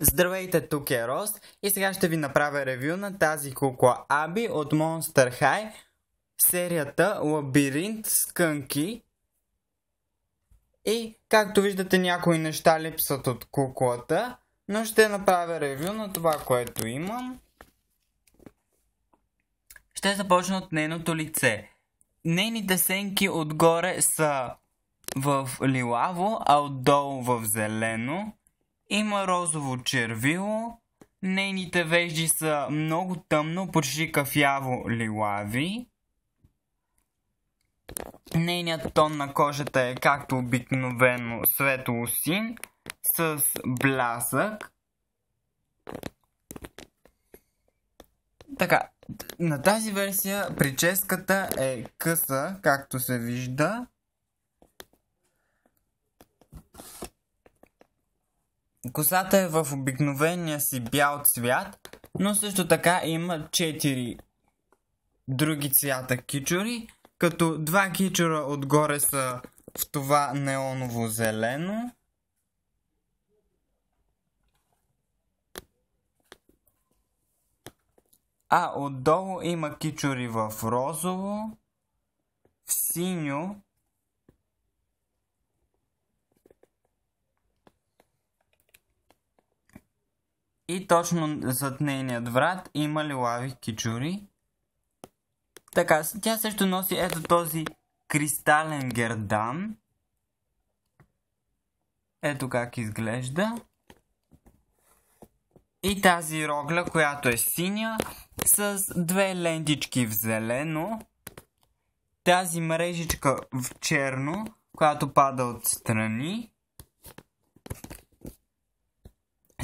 Здравейте, тук е Рост и сега ще ви направя ревю на тази кукла Аби от Monster High, серията Лабиринт Скънки. И както виждате някои неща липсват от куклата, но ще направя ревю на това, което имам. Ще започна от нейното лице. Нейните сенки отгоре са в лилаво, а отдолу в зелено. Има розово червило, нейните вежди са много тъмно, почти кафяво лилави. Нейният тон на кожата е както обикновено светло син с блясък. Така, на тази версия прическата е къса, както се вижда. Косата е в обикновения си бял цвят, но също така има 4 други цвята кичури, като два кичура отгоре са в това неоново зелено. А отдолу има кичури в розово, в синьо И точно зад нейният врат има лилави кичури. Така, тя също носи ето този кристален гердан. Ето как изглежда. И тази рогля, която е синя, с две лентички в зелено. Тази мрежичка в черно, която пада отстрани.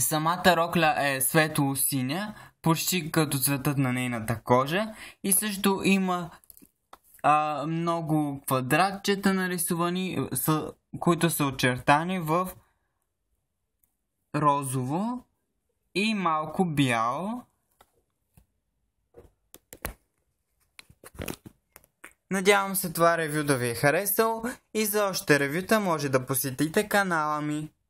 Самата рокля е светло-синя, почти като цветът на нейната кожа и също има а, много квадратчета нарисувани, са, които са очертани в розово и малко бяло. Надявам се това ревю да ви е харесало и за още ревюта може да посетите канала ми.